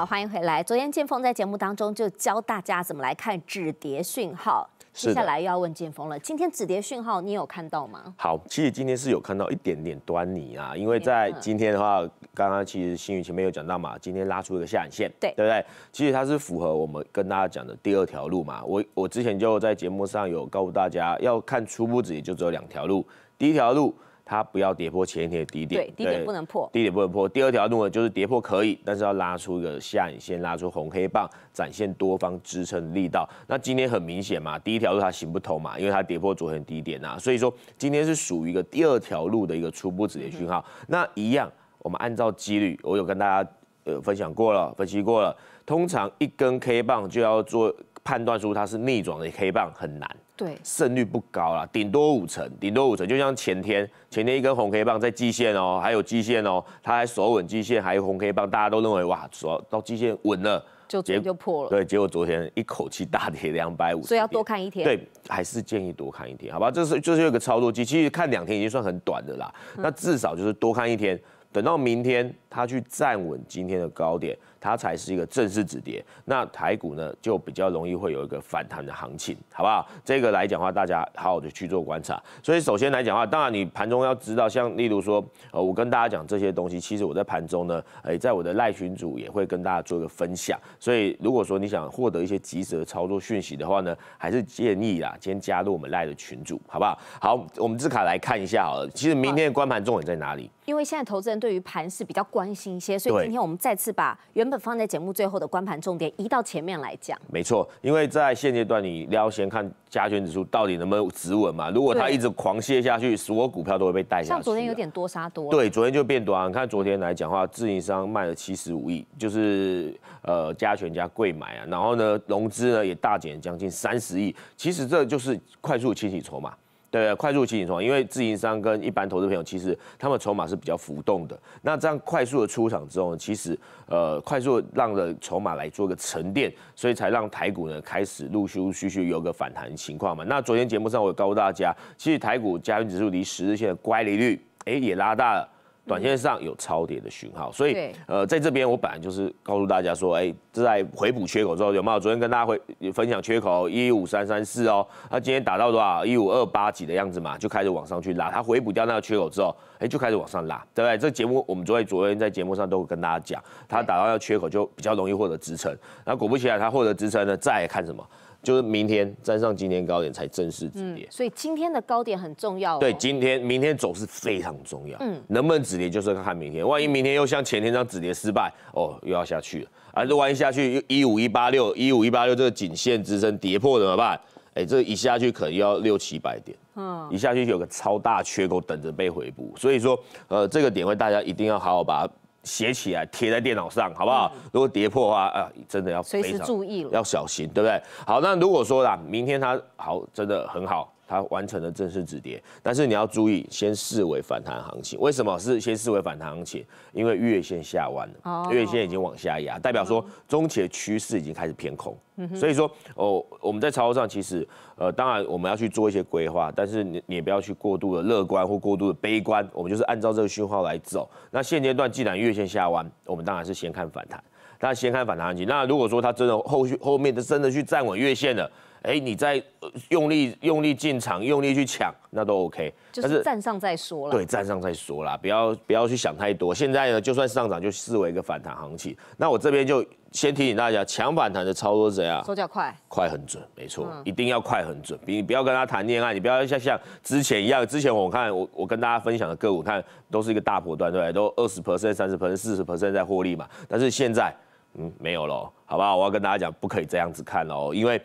好，欢迎回来。昨天剑锋在节目当中就教大家怎么来看止跌讯号，接下来又要问剑锋了。今天止跌讯号你有看到吗？好，其实今天是有看到一点点端倪啊，因为在今天的话，刚刚其实新宇前面有讲到嘛，今天拉出一个下影线，对对不对？其实它是符合我们跟大家讲的第二条路嘛。我我之前就在节目上有告诉大家要看初步止跌，就只有两条路，第一条路。它不要跌破前一天的低点，对低点不能破，低点不能破。第二条路呢，就是跌破可以，但是要拉出一个下影线，拉出红黑棒，展现多方支撑力道。那今天很明显嘛，第一条路它行不通嘛，因为它跌破昨天低点呐，所以说今天是属于一个第二条路的一个初步止跌讯号。那一样，我们按照几率，我有跟大家。呃，分享过了，分析过了。通常一根 K 棒就要做判断出它是逆转的 K 棒很难，对，胜率不高啦，顶多五成，顶多五成。就像前天，前天一根红 K 棒在季限哦，还有季限哦，它还守稳季限，还有红 K 棒，大家都认为哇，到季限稳了，就结果就破了。对，结果昨天一口气大跌两百五，所以要多看一天。对，还是建议多看一天，好吧？这是就是一个操作机，其实看两天已经算很短的啦。那至少就是多看一天，等到明天。它去站稳今天的高点，它才是一个正式止跌。那台股呢，就比较容易会有一个反弹的行情，好不好？这个来讲话，大家好好的去做观察。所以首先来讲话，当然你盘中要知道，像例如说，呃，我跟大家讲这些东西，其实我在盘中呢，哎，在我的赖群组也会跟大家做一个分享。所以如果说你想获得一些及时的操作讯息的话呢，还是建议啦，先加入我们赖的群组，好不好？好，我们自卡来看一下好了。其实明天的关盘重点在哪里？因为现在投资人对于盘是比较关。关心一些，所以今天我们再次把原本放在节目最后的关盘重点移到前面来讲。没错，因为在现阶段，你要先看加权指数到底能不能止稳嘛。如果它一直狂泻下去，所有股票都会被带下去。像昨天有点多杀多，对，昨天就变短。你看昨天来讲话，自营商卖了七十五亿，就是呃加权加贵买啊，然后呢融资呢也大减将近三十亿。其实这就是快速清洗筹码。对，快速起紧床，因为自营商跟一般投资朋友其实他们筹码是比较浮动的，那这样快速的出场之后，其实呃快速让的筹码来做个沉淀，所以才让台股呢开始陆陆续续有个反弹情况嘛。那昨天节目上我告诉大家，其实台股加权指数离十日线的乖离率，哎也拉大了。短线上有超跌的讯号，所以呃，在这边我本来就是告诉大家说，哎，这在回补缺口之后有没有？昨天跟大家回分享缺口一五三三四哦，那今天打到多少一五二八几的样子嘛，就开始往上去拉，它回补掉那个缺口之后，哎，就开始往上拉，对不对？这节目我们昨昨天在节目上都跟大家讲，它打到那个缺口就比较容易获得支撑，那果不其然，它获得支撑呢，再看什么？就是明天站上今天高点才正式止跌，所以今天的高点很重要。对，今天明天走势非常重要。嗯，能不能止跌，就是看明天。万一明天又像前天这样止跌失败，哦，又要下去了。啊，这万一下去一五一八六、一五一八六这个颈线支撑跌破怎么办？哎，这一下去可能要六七百点。嗯，一下去有个超大缺口等着被回补，所以说，呃，这个点位大家一定要好好把它。写起来贴在电脑上，好不好？如果跌破的话，啊，真的要随时注意了，要小心，对不对？好，那如果说啦，明天它好，真的很好。它完成了正式止跌，但是你要注意，先视为反弹行情。为什么是先视为反弹行情？因为月线下弯了，月线已经往下压，代表说中期趋势已经开始偏空。所以说，哦，我们在操作上其实，呃，当然我们要去做一些规划，但是你也不要去过度的乐观或过度的悲观，我们就是按照这个讯号来走。那现阶段既然月线下弯，我们当然是先看反弹，那先看反弹行情。那如果说它真的后续后面它真的去站稳月线了。哎，你在用力用力进场，用力去抢，那都 OK，就是站上再说了。对，站上再说了，不要不要去想太多。现在呢，就算上涨，就视为一个反弹行情。那我这边就先提醒大家，抢反弹的操作怎样？手脚快，快很准，没错，一定要快很准。比你不要跟他谈恋爱，你不要像像之前一样。之前我看我我跟大家分享的个股，看都是一个大波段，对，都二十 percent、三十 percent、四十 percent 在获利嘛。但是现在。嗯，没有喽，好不好？我要跟大家讲，不可以这样子看哦，因为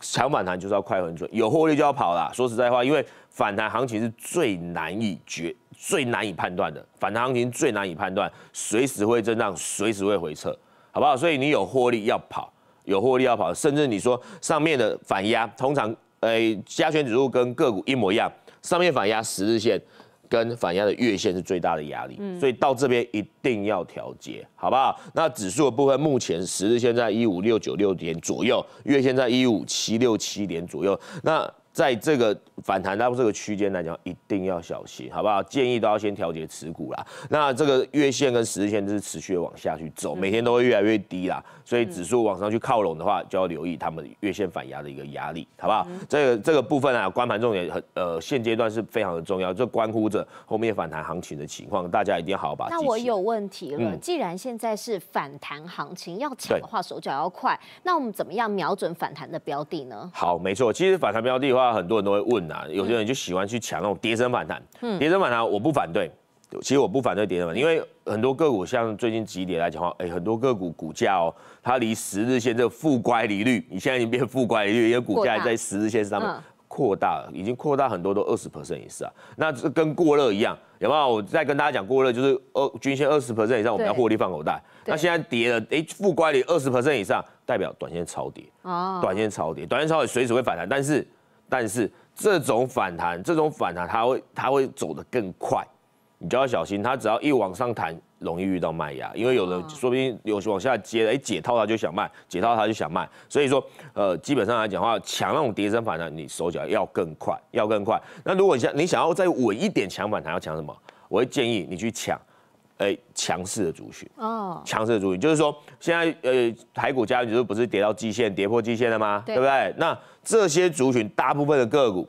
强反弹就是要快很准，有获利就要跑啦。说实在话，因为反弹行情是最难以决、最难以判断的，反弹行情最难以判断，随时会震荡，随时会回撤，好不好？所以你有获利要跑，有获利要跑，甚至你说上面的反压，通常呃加权指数跟个股一模一样，上面反压十日线。跟反压的月线是最大的压力，所以到这边一定要调节，好不好？那指数的部分，目前十日线在一五六九六点左右，月线在一五七六七点左右。那在这个反弹到这个区间来讲，一定要小心，好不好？建议都要先调节持股啦。那这个月线跟十日线就是持续的往下去走，每天都会越来越低啦。所以指数往上去靠拢的话，就要留意他们月线反压的一个压力，好不好？这个这个部分啊，关盘重点很呃现阶段是非常的重要，就关乎着后面反弹行情的情况，大家一定要好好把。那我有问题了，既然现在是反弹行情，要抢的话手脚要快，那我们怎么样瞄准反弹的标的呢？好，没错，其实反弹标的的话。很多人都会问啊，有些人就喜欢去抢那种跌升反弹。嗯，跌升反弹我不反对，其实我不反对跌升反弹，因为很多个股像最近急跌来讲话，哎，很多个股股价哦，它离十日线这负乖离率，你现在已经变负乖离率，因为股价在十日线上面扩大了，已经扩大很多，都二十 percent 以上那这跟过热一样，有没有？我再跟大家讲，过热就是二均线二十 percent 以上，我们要获利放口袋。那现在跌了，哎，负乖离二十 percent 以上，代表短线超跌短线超跌，短线超跌随时会反弹，但是。但是这种反弹，这种反弹，它会它会走得更快，你就要小心。它只要一往上弹，容易遇到卖压，因为有的说不定有往下接了，哎，解套他就想卖，解套他就想卖。所以说，呃，基本上来讲的话，抢那种碟升反弹，你手脚要更快，要更快。那如果想你想要再稳一点抢反弹，要抢什么？我会建议你去抢。呃，强势的族群哦，强势的族群，就是说现在呃，台股加权指数不是跌到季线，跌破季线了吗？对不对？那这些族群大部分的个股，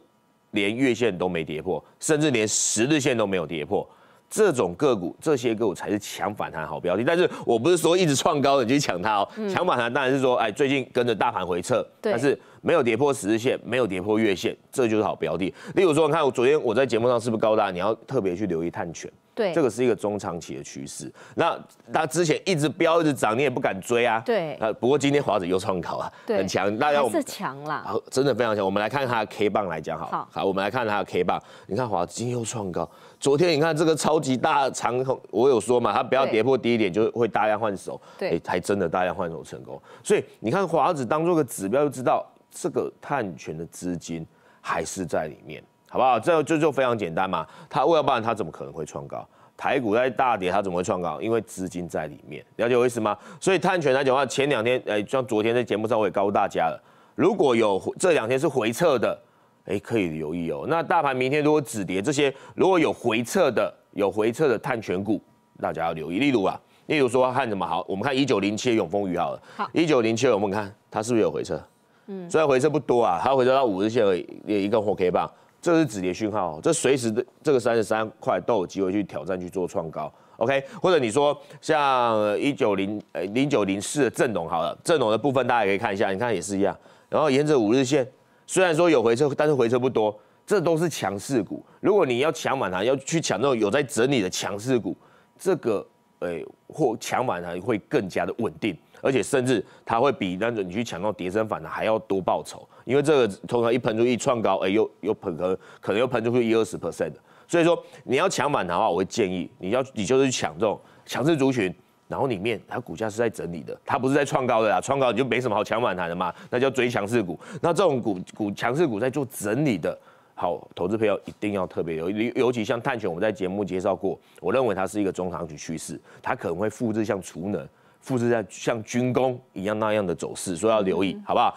连月线都没跌破，甚至连十日线都没有跌破，这种个股，这些个股才是强反弹好标的。但是我不是说一直创高的你去抢它哦，强反弹当然是说，哎，最近跟着大盘回撤，但是没有跌破十日线，没有跌破月线，这就是好标的。例如说，看我昨天我在节目上是不是告诉大家，你要特别去留意探泉。对，这个是一个中长期的趋势。那它之前一直飙一直涨，你也不敢追啊。对。呃，不过今天华子又创高了，很强。那要们是强了。好，真的非常强。我们来看它的 K 棒来讲，好。好。我们来看它的 K 棒，你看华子今天又创高。昨天你看这个超级大长空，我有说嘛，它不要跌破低点就会大量换手。对。还真的大量换手成功。所以你看华子当做个指标就知道，这个探泉的资金还是在里面。好不好？这就就非常简单嘛。他要不然他怎么可能会创高？台股在大跌，他怎么会创高？因为资金在里面，了解我意思吗？所以碳权来讲的话，前两天，呃，像昨天在节目上我也告诉大家了。如果有这两天是回撤的，哎，可以留意哦。那大盘明天如果止跌，这些如果有回撤的，有回撤的碳权股，大家要留意。例如啊，例如说看什么好？我们看一九零七永丰余好了。好，一九零七我们看它是不是有回撤？嗯，虽然回撤不多啊，它回撤到五日线一一个红 K 棒。这是止跌讯号，这随时的这个三十三块都有机会去挑战去做创高，OK？或者你说像一九零呃零九零四的振龙，好了，振龙的部分大家可以看一下，你看也是一样。然后沿着五日线，虽然说有回撤，但是回撤不多，这都是强势股。如果你要抢满它，要去抢那种有在整理的强势股，这个诶或抢满它会更加的稳定。而且甚至它会比那种你去抢到碟升反弹还要多报酬，因为这个通常一喷出一创高，哎，又又喷可可能又喷出去一二十 percent 所以说你要抢反弹的话，我会建议你要你就是去抢这种强势族群，然后里面它股价是在整理的，它不是在创高的呀，创高你就没什么好抢反弹的嘛，那叫追强势股。那这种股股强势股在做整理的好投资朋友一定要特别留尤尤其像碳九，我们在节目介绍过，我认为它是一个中长期趋势，它可能会复制像储能。复制在像军工一样那样的走势，以要留意，好不好？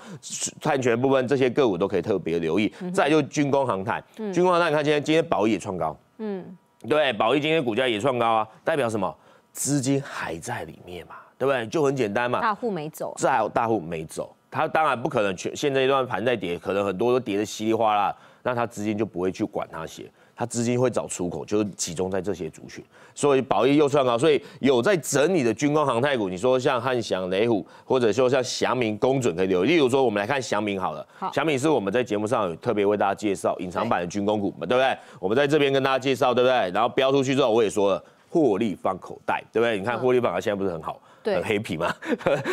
安权部分这些个股都可以特别留意。再就军工航泰，军工航你看今天今天宝业创高，嗯，对，宝业今天股价也创高啊，代表什么？资金还在里面嘛，对不对？就很简单嘛，大户没走，这还有大户没走，他当然不可能全现在一段盘在跌，可能很多都跌得稀里哗啦，那他资金就不会去管它些。它资金会找出口，就是集中在这些族群，所以宝益又创高，所以有在整理的军工航太股。你说像汉翔、雷虎或者说像祥明、工准可以留。例如说，我们来看祥明好了，祥明是我们在节目上有特别为大家介绍隐藏版的军工股，嘛，对不对？我们在这边跟大家介绍，对不对？然后标出去之后，我也说了获利放口袋，对不对？你看获利放口袋现在不是很好。黑皮嘛，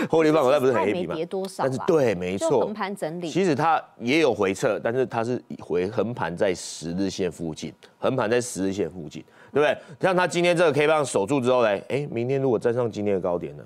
获利放口袋不是很黑皮嘛？但是对，没错，横盘整理。其实它也有回撤，但是它是回横盘在十日线附近，横盘在十日线附近，对不对？像它今天这个 K 棒守住之后呢，哎，明天如果站上今天的高点呢，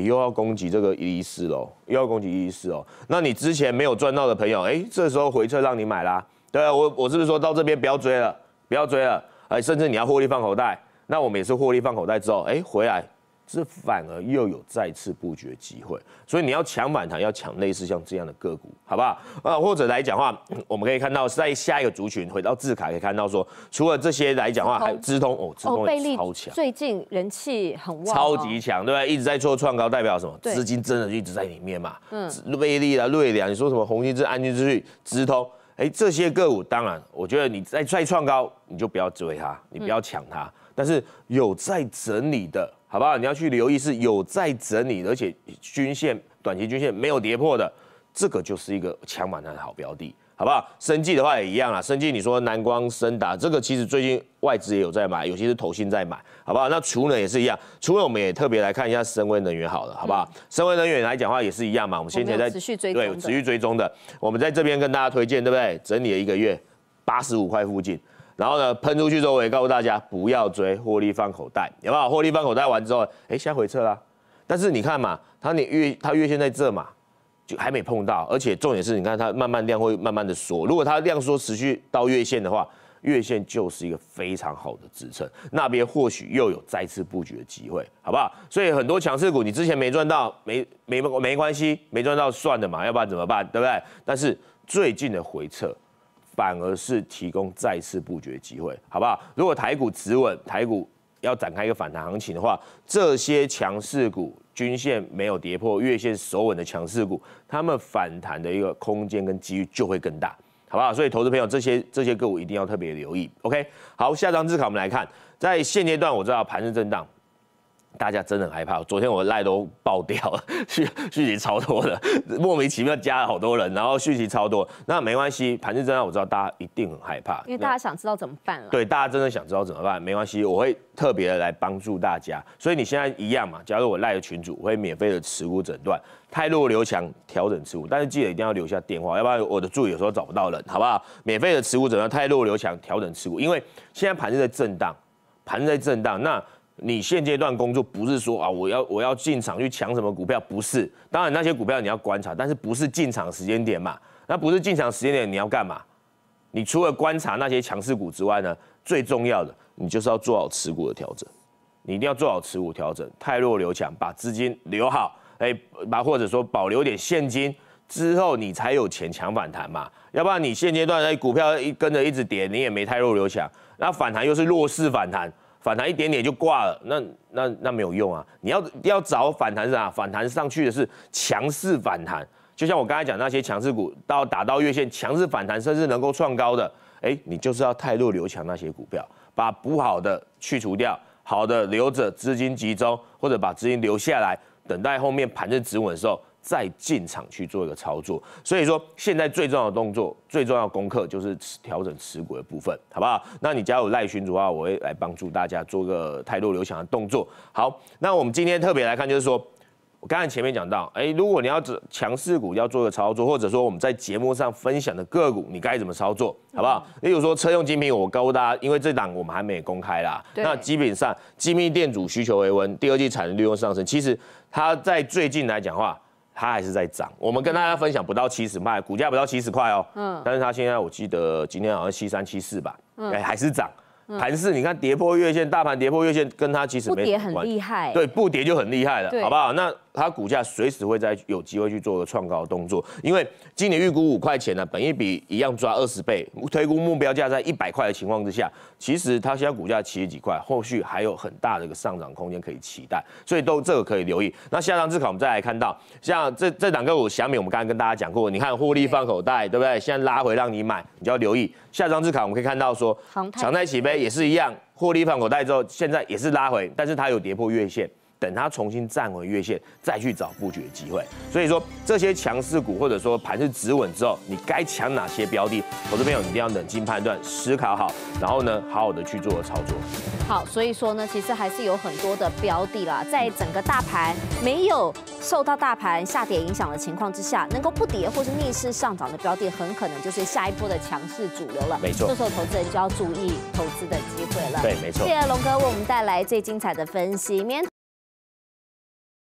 又要攻击这个一四喽，又要攻击一四哦。那你之前没有赚到的朋友，哎，这时候回撤让你买啦，对啊，我我是不是说到这边不要追了，不要追了，哎，甚至你要获利放口袋，那我们也是获利放口袋之后，哎，回来。这反而又有再次布局机会，所以你要抢反弹，要抢类似像这样的个股，好不好？呃，或者来讲话，我们可以看到在下一个族群回到字卡，可以看到说，除了这些来讲话，还直通哦，直通贝超强，最近人气很旺，超级强，对吧？一直在做创高，代表什么？资金真的一直在里面嘛？嗯，贝利啊，瑞良，你说什么红星之安全之序直通，哎，这些个股，当然，我觉得你在再创高，你就不要追它，你不要抢它。但是有在整理的，好不好？你要去留意是有在整理，而且均线、短期均线没有跌破的，这个就是一个抢反弹的好标的，好不好？生技的话也一样啊，生技你说南光、森达，这个其实最近外资也有在买，尤其是投信在买，好不好？那除能也是一样，除能我们也特别来看一下深威能源，好了，好不好？深威能源来讲话也是一样嘛，我们先前在持续追踪对，持续追踪的，我们在这边跟大家推荐，对不对？整理了一个月，八十五块附近。然后呢，喷出去之后，我也告诉大家不要追，获利放口袋，好不好？获利放口袋完之后，哎，先回撤啦。但是你看嘛，它你月它月线在这嘛，就还没碰到，而且重点是你看它慢慢量会慢慢的缩，如果它量缩持续到月线的话，月线就是一个非常好的支撑，那边或许又有再次布局的机会，好不好？所以很多强势股你之前没赚到，没没没关系，没赚到算的嘛，要不然怎么办，对不对？但是最近的回撤。反而是提供再次布局机会，好不好？如果台股止稳，台股要展开一个反弹行情的话，这些强势股均线没有跌破月线守稳的强势股，他们反弹的一个空间跟机遇就会更大，好不好？所以投资朋友，这些这些股一定要特别留意。OK，好，下张字卡我们来看，在现阶段我知道盘中震荡。大家真的很害怕，昨天我赖都爆掉了，续续集超多的，莫名其妙加了好多人，然后续集超多，那没关系，盘子真荡，我知道大家一定很害怕，因为大家想知道怎么办了。对，大家真的想知道怎么办，没关系，我会特别来帮助大家。所以你现在一样嘛，假如我赖的群主会免费的持股诊断，太弱刘强调整持股，但是记得一定要留下电话，要不然我的助理有时候找不到人，好不好？免费的持股诊断，太弱刘强调整持股，因为现在盘子在震荡，盘子在震荡，那。你现阶段工作不是说啊，我要我要进场去抢什么股票？不是，当然那些股票你要观察，但是不是进场时间点嘛？那不是进场时间点，你要干嘛？你除了观察那些强势股之外呢，最重要的你就是要做好持股的调整，你一定要做好持股调整，太弱留强，把资金留好，哎，把或者说保留点现金之后，你才有钱抢反弹嘛？要不然你现阶段那股票一跟着一直跌，你也没太弱留强，那反弹又是弱势反弹。反弹一点点就挂了，那那那没有用啊！你要要找反弹啥？反弹上去的是强势反弹，就像我刚才讲那些强势股，到打到月线强势反弹，甚至能够创高的，哎，你就是要太弱留强那些股票，把不好的去除掉，好的留着，资金集中或者把资金留下来，等待后面盘子止稳的时候。再进场去做一个操作，所以说现在最重要的动作、最重要的功课就是调整持股的部分，好不好？那你加入赖群组的话，我会来帮助大家做个态度留强的动作。好，那我们今天特别来看，就是说我刚才前面讲到，哎，如果你要做强势股要做个操作，或者说我们在节目上分享的个股，你该怎么操作，好不好？例如说车用精品，我告诉大家，因为这档我们还没公开啦，那基本上精密店主需求为温，第二季产能利用上升，其实它在最近来讲话。它还是在涨，我们跟大家分享不到七十块，股价不到七十块哦。嗯，但是它现在我记得今天好像七三七四吧，哎还是涨，还是你看跌破月线，大盘跌破月线，跟它其实不跌很厉害，对不跌就很厉害了，好不好？那。它股价随时会在有机会去做个创高的动作，因为今年预估五块钱呢，本一笔一样抓二十倍，推估目标价在一百块的情况之下，其实它现在股价七十几块，后续还有很大的一个上涨空间可以期待，所以都这个可以留意。那下张日卡我们再来看到，像这这两个，我小米我们刚刚跟大家讲过，你看获利放口袋，对不对？现在拉回让你买，你就要留意。下张日卡我们可以看到说，常态起飞也是一样，获利放口袋之后，现在也是拉回，但是它有跌破月线。等它重新站回月线，再去找布局的机会。所以说，这些强势股或者说盘是止稳之后，你该抢哪些标的？投资朋友你一定要冷静判断、思考好，然后呢，好好的去做操作。好，所以说呢，其实还是有很多的标的啦，在整个大盘没有受到大盘下跌影响的情况之下，能够不跌或是逆势上涨的标的，很可能就是下一波的强势主流了。没错，这时候投资人就要注意投资的机会了。对，没错。谢谢龙哥为我们带来最精彩的分析。明天。